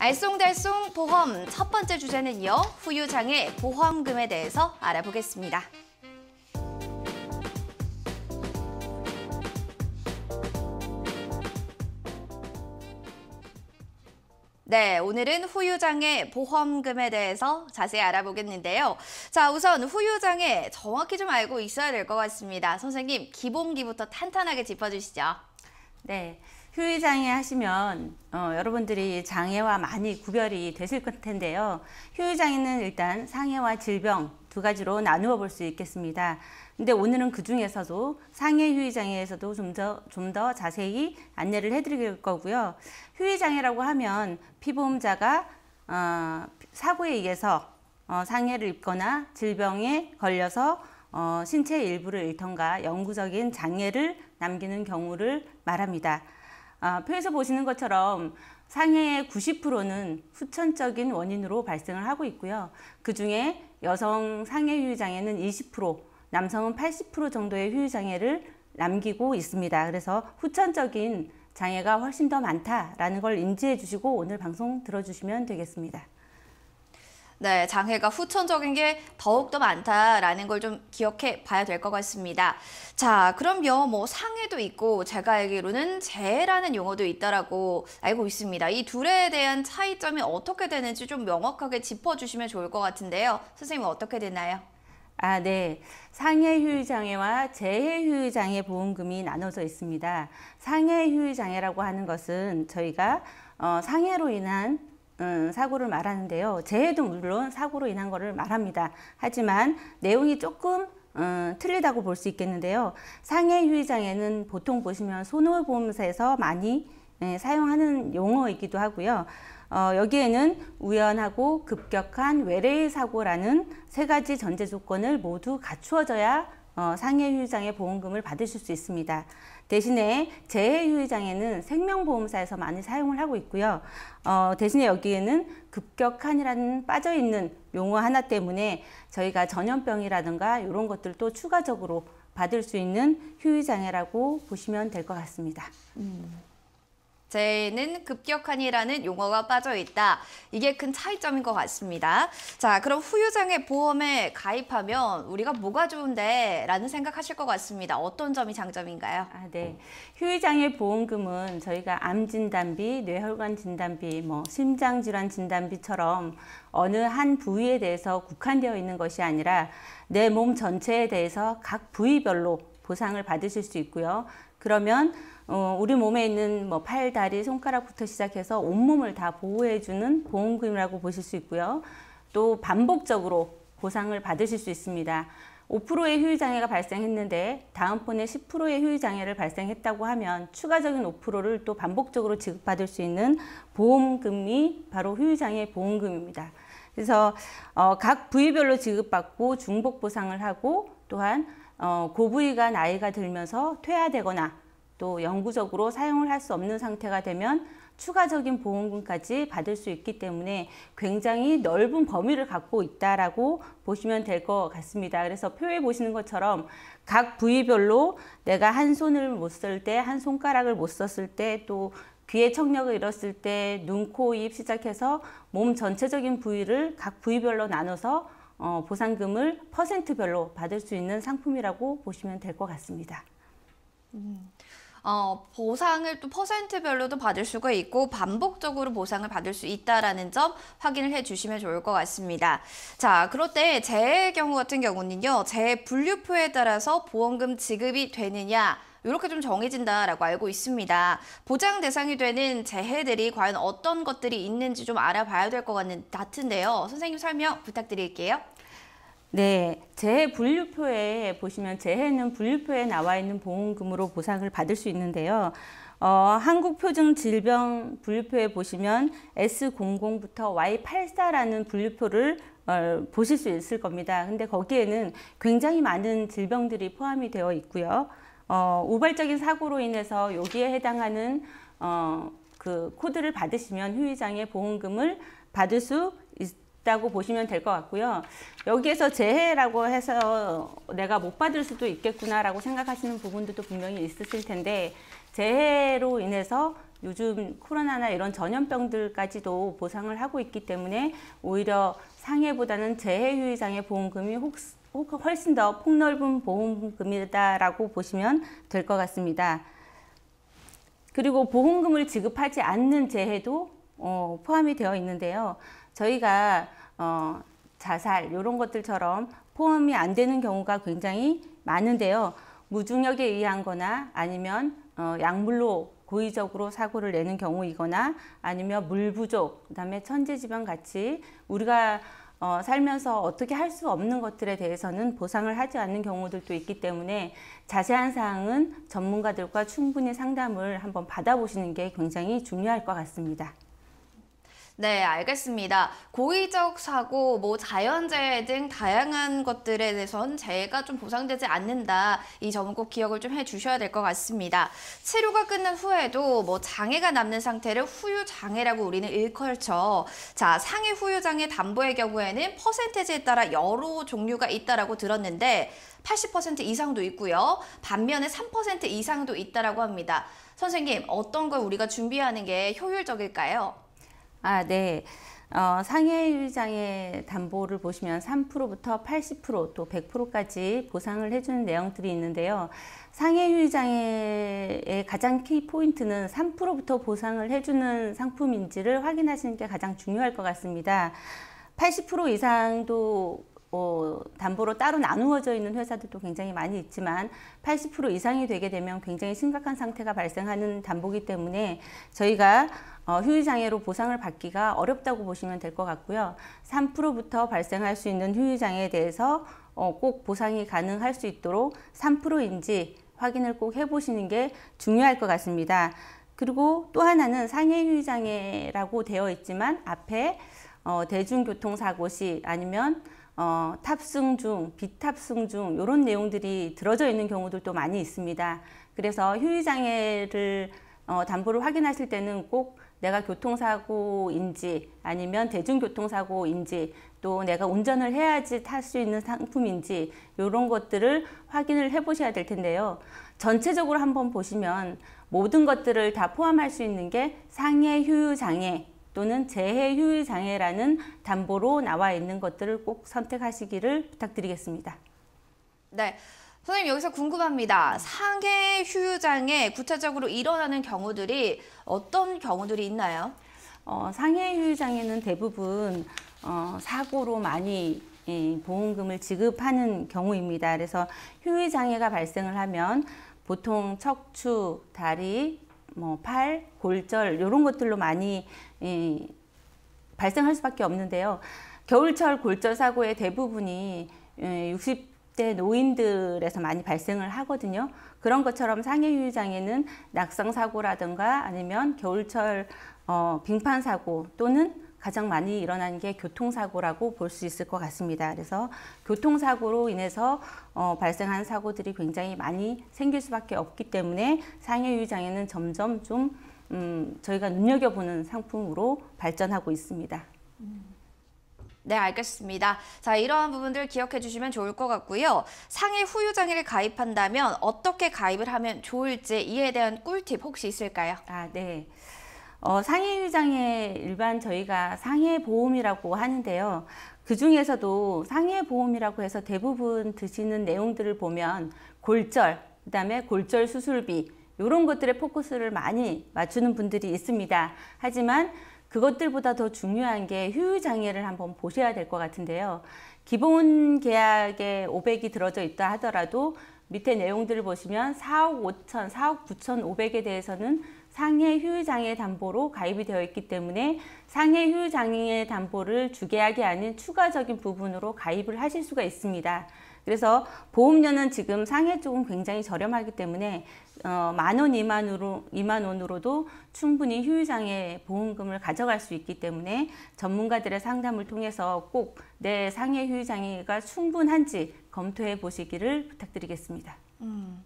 알쏭달쏭 보험 첫 번째 주제는요. 후유장애 보험금에 대해서 알아보겠습니다. 네, 오늘은 후유장애 보험금에 대해서 자세히 알아보겠는데요. 자, 우선 후유장애 정확히 좀 알고 있어야 될 것 같습니다. 선생님, 기본기부터 탄탄하게 짚어주시죠. 네. 휴일장애 하시면 어, 여러분들이 장애와 많이 구별이 되실 텐데요. 휴유장애는 일단 상해와 질병 두 가지로 나누어 볼 수 있겠습니다. 근데 오늘은 그 중에서도 상해 휴유장애에서도 좀더 좀 더 자세히 안내를 해드릴 거고요. 휴유장애라고 하면 피보험자가 어, 사고에 의해서 어, 상해를 입거나 질병에 걸려서 어, 신체 일부를 잃던가 영구적인 장애를 남기는 경우를 말합니다. 아, 표에서 보시는 것처럼 상해의 90%는 후천적인 원인으로 발생을 하고 있고요. 그 중에 여성 상해 휴유 장애는 20%, 남성은 80% 정도의 휴유 장애를 남기고 있습니다. 그래서 후천적인 장애가 훨씬 더 많다라는 걸 인지해 주시고 오늘 방송 들어주시면 되겠습니다. 네, 장애가 후천적인 게 더욱더 많다라는 걸 좀 기억해 봐야 될 것 같습니다. 자, 그럼요. 뭐 상해도 있고 제가 알기로는 재해라는 용어도 있다라고 알고 있습니다. 이 둘에 대한 차이점이 어떻게 되는지 좀 명확하게 짚어주시면 좋을 것 같은데요. 선생님 어떻게 되나요? 아, 네. 상해휴유장애와 재해휴유장애 보험금이 나눠져 있습니다. 상해휴유장애라고 하는 것은 저희가 어, 상해로 인한 음, 사고를 말하는데요. 재해도 물론 사고로 인한 것을 말합니다. 하지만 내용이 조금 음, 틀리다고 볼 수 있겠는데요. 상해 유의장에는 보통 보시면 손해보험사에서 많이 예, 사용하는 용어이기도 하고요. 어, 여기에는 우연하고 급격한 외래의 사고라는 세 가지 전제 조건을 모두 갖추어져야 어, 상해휴의장의 보험금을 받으실 수 있습니다. 대신에 재해유장에는 생명보험사에서 많이 사용을 하고 있고요. 어, 대신에 여기에는 급격한이라는 빠져있는 용어 하나 때문에 저희가 전염병이라든가 이런 것들도 추가적으로 받을 수 있는 휴의장애라고 보시면 될 것 같습니다. 음. 제는 급격한이라는 용어가 빠져 있다. 이게 큰 차이점인 것 같습니다. 자, 그럼 후유장애 보험에 가입하면 우리가 뭐가 좋은데 라는 생각하실 것 같습니다. 어떤 점이 장점인가요? 아, 네. 후유장애 보험금은 저희가 암 진단비, 뇌혈관 진단비, 뭐 심장 질환 진단비처럼 어느 한 부위에 대해서 국한되어 있는 것이 아니라 내 몸 전체에 대해서 각 부위별로 보상을 받으실 수 있고요. 그러면 어, 우리 몸에 있는 뭐 팔, 다리, 손가락부터 시작해서 온몸을 다 보호해주는 보험금이라고 보실 수 있고요. 또 반복적으로 보상을 받으실 수 있습니다. 5%의 휴유장애가 발생했는데 다음번에 10%의 휴유장애를 발생했다고 하면 추가적인 5%를 또 반복적으로 지급받을 수 있는 보험금이 바로 휴유장애 보험금입니다. 그래서 어, 각 부위별로 지급받고 중복 보상을 하고 또한 어, 고부위가 나이가 들면서 퇴화되거나 또 영구적으로 사용을 할 수 없는 상태가 되면 추가적인 보험금까지 받을 수 있기 때문에 굉장히 넓은 범위를 갖고 있다라고 보시면 될 것 같습니다. 그래서 표에 보시는 것처럼 각 부위별로 내가 한 손을 못 쓸 때, 한 손가락을 못 썼을 때, 또 귀의 청력을 잃었을 때, 눈, 코, 입 시작해서 몸 전체적인 부위를 각 부위별로 나눠서 어, 보상금을 퍼센트별로 받을 수 있는 상품이라고 보시면 될 것 같습니다. 음. 어, 보상을 또 퍼센트별로도 받을 수가 있고 반복적으로 보상을 받을 수 있다라는 점 확인을 해주시면 좋을 것 같습니다. 자, 그런데 재의 경우 같은 경우는요, 재 분류표에 따라서 보험금 지급이 되느냐 이렇게 좀 정해진다라고 알고 있습니다. 보장 대상이 되는 재해들이 과연 어떤 것들이 있는지 좀 알아봐야 될 것 같은데요. 선생님 설명 부탁드릴게요. 네, 재해 분류표에 보시면 재해는 분류표에 나와 있는 보험금으로 보상을 받을 수 있는데요. 어, 한국표준질병 분류표에 보시면 S00부터 Y84라는 분류표를 어, 보실 수 있을 겁니다. 근데 거기에는 굉장히 많은 질병들이 포함이 되어 있고요. 어, 우발적인 사고로 인해서 여기에 해당하는 어, 그 코드를 받으시면 휴위장의 보험금을 받을 수 있다고 보시면 될 것 같고요. 여기에서 재해라고 해서 내가 못 받을 수도 있겠구나라고 생각하시는 부분도 분명히 있으실 텐데 재해로 인해서 요즘 코로나나 이런 전염병들까지도 보상을 하고 있기 때문에 오히려 상해보다는 재해유의장의 보험금이 혹 어, 그 훨씬 더 폭넓은 보험금이다라고 보시면 될 것 같습니다. 그리고 보험금을 지급하지 않는 재해도 어, 포함이 되어 있는데요. 저희가 어, 자살 이런 것들처럼 포함이 안 되는 경우가 굉장히 많은데요. 무중력에 의한 거나 아니면 어, 약물로 고의적으로 사고를 내는 경우이거나 아니면 물 부족, 그다음에 천재지변 같이 우리가 어, 살면서 어떻게 할 수 없는 것들에 대해서는 보상을 하지 않는 경우들도 있기 때문에 자세한 사항은 전문가들과 충분히 상담을 한번 받아보시는 게 굉장히 중요할 것 같습니다. 네, 알겠습니다. 고의적 사고, 뭐 자연재해 등 다양한 것들에 대해선 재해가 좀 보상되지 않는다. 이 점은 꼭 기억을 좀 해주셔야 될 것 같습니다. 치료가 끝난 후에도 뭐 장애가 남는 상태를 후유장애라고 우리는 일컬쳐. 자, 상해 후유장애 담보의 경우에는 퍼센테지에 따라 여러 종류가 있다라고 들었는데 80% 이상도 있고요. 반면에 3% 이상도 있다라고 합니다. 선생님, 어떤 걸 우리가 준비하는 게 효율적일까요? 아, 네. 어, 상해유리장의 담보를 보시면 3%부터 80%또 100%까지 보상을 해주는 내용들이 있는데요. 상해유장의 가장 키 포인트는 3%부터 보상을 해주는 상품인지를 확인하시는 게 가장 중요할 것 같습니다. 80% 이상도 어, 담보로 따로 나누어져 있는 회사들도 굉장히 많이 있지만 80% 이상이 되게 되면 굉장히 심각한 상태가 발생하는 담보기 때문에 저희가 어, 휴유장애로 보상을 받기가 어렵다고 보시면 될 것 같고요. 3%부터 발생할 수 있는 휴유장애에 대해서 어, 꼭 보상이 가능할 수 있도록 3%인지 확인을 꼭 해보시는 게 중요할 것 같습니다. 그리고 또 하나는 상해 휴유장애라고 되어 있지만 앞에 어, 대중교통사고 시 아니면 어, 탑승 중, 비탑승 중 이런 내용들이 들어져 있는 경우들도 많이 있습니다. 그래서 휴유장애를 어, 담보를 확인하실 때는 꼭 내가 교통사고인지 아니면 대중교통사고인지 또 내가 운전을 해야지 탈 수 있는 상품인지 이런 것들을 확인을 해보셔야 될 텐데요. 전체적으로 한번 보시면 모든 것들을 다 포함할 수 있는 게 상해, 휴유장애, 또는 재해 휴일 장애라는 담보로 나와 있는 것들을 꼭 선택하시기를 부탁드리겠습니다. 네. 선생님 여기서 궁금합니다. 상해 휴유장애 구체적으로 일어나는 경우들이 어떤 경우들이 있나요? 어, 상해 휴유장애는 대부분 어, 사고로 많이 예, 보험금을 지급하는 경우입니다. 그래서 휴유장애가 발생을 하면 보통 척추, 다리, 뭐 팔, 골절 이런 것들로 많이 이, 발생할 수밖에 없는데요. 겨울철 골절 사고의 대부분이 60대 예, 노인들에서 많이 발생을 하거든요. 그런 것처럼 상해유유 장애는 낙상 사고라든가 아니면 겨울철 어, 빙판 사고 또는 가장 많이 일어난게 교통사고라고 볼 수 있을 것 같습니다. 그래서 교통사고로 인해서 어, 발생한 사고들이 굉장히 많이 생길 수밖에 없기 때문에 상해유 장애는 점점 좀 음, 저희가 눈여겨보는 상품으로 발전하고 있습니다. 네, 알겠습니다. 자, 이러한 부분들 기억해 주시면 좋을 것 같고요. 상해 후유 장애를 가입한다면 어떻게 가입을 하면 좋을지 이에 대한 꿀팁 혹시 있을까요? 아, 네. 어, 상해위장에 일반 저희가 상해보험이라고 하는데요. 그 중에서도 상해보험이라고 해서 대부분 드시는 내용들을 보면 골절, 그 다음에 골절 수술비 이런 것들의 포커스를 많이 맞추는 분들이 있습니다. 하지만 그것들보다 더 중요한 게 휴유장애를 한번 보셔야 될 것 같은데요. 기본 계약에 500이 들어져 있다 하더라도 밑에 내용들을 보시면 4억 5천, 4억 9천 5백에 대해서는 상해 휴유장애 담보로 가입이 되어 있기 때문에 상해 휴유장애 담보를 주계약이 아닌 추가적인 부분으로 가입을 하실 수가 있습니다. 그래서 보험료는 지금 상해 쪽은 굉장히 저렴하기 때문에 어, 만원 이만으로 이만 원으로도 충분히 휴유장애 보험금을 가져갈 수 있기 때문에 전문가들의 상담을 통해서 꼭 내 상해 휴유장애가 충분한지 검토해 보시기를 부탁드리겠습니다. 음.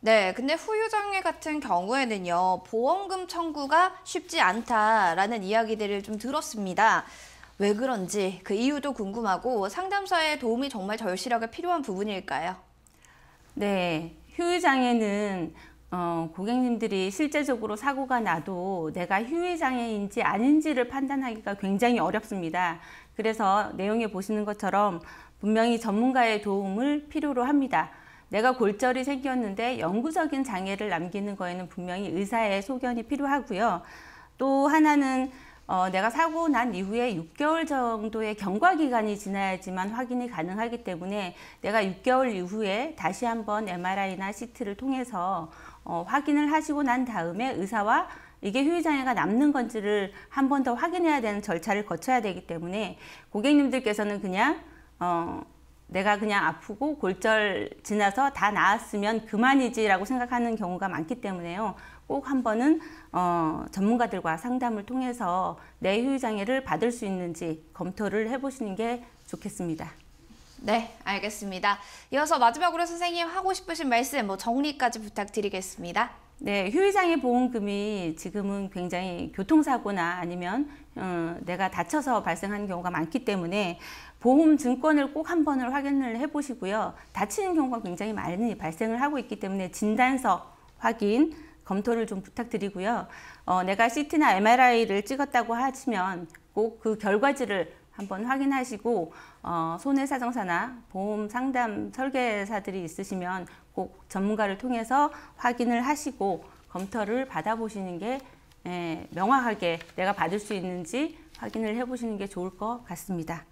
네, 근데 후유장애 같은 경우에는요, 보험금 청구가 쉽지 않다라는 이야기들을 좀 들었습니다. 왜 그런지 그 이유도 궁금하고 상담사의 도움이 정말 절실하게 필요한 부분일까요? 네, 후유장애는 어, 고객님들이 실제적으로 사고가 나도 내가 휴의장애인지 아닌지를 판단하기가 굉장히 어렵습니다. 그래서 내용에 보시는 것처럼 분명히 전문가의 도움을 필요로 합니다. 내가 골절이 생겼는데 영구적인 장애를 남기는 거에는 분명히 의사의 소견이 필요하고요. 또 하나는 어, 내가 사고 난 이후에 6개월 정도의 경과 기간이 지나야지만 확인이 가능하기 때문에 내가 6개월 이후에 다시 한번 MRI나 CT를 통해서 어, 확인을 하시고 난 다음에 의사와 이게 휴유장애가 남는 건지를 한 번 더 확인해야 되는 절차를 거쳐야 되기 때문에 고객님들께서는 그냥 어, 내가 그냥 아프고 골절 지나서 다 나았으면 그만이지라고 생각하는 경우가 많기 때문에요. 꼭 한번은 어, 전문가들과 상담을 통해서 내 휴유 장애를 받을 수 있는지 검토를 해보시는 게 좋겠습니다. 네, 알겠습니다. 이어서 마지막으로 선생님 하고 싶으신 말씀 뭐 정리까지 부탁드리겠습니다. 네, 휴위장애 보험금이 지금은 굉장히 교통사고나 아니면 어, 내가 다쳐서 발생하는 경우가 많기 때문에 보험 증권을 꼭 한 번을 확인을 해보시고요. 다치는 경우가 굉장히 많이 발생을 하고 있기 때문에 진단서 확인, 검토를 좀 부탁드리고요. 어, 내가 CT나 MRI를 찍었다고 하시면 꼭 그 결과지를 한번 확인하시고 어, 손해사정사나 보험상담 설계사들이 있으시면 꼭 전문가를 통해서 확인을 하시고 검토를 받아보시는 게 예, 명확하게 내가 받을 수 있는지 확인을 해보시는 게 좋을 것 같습니다.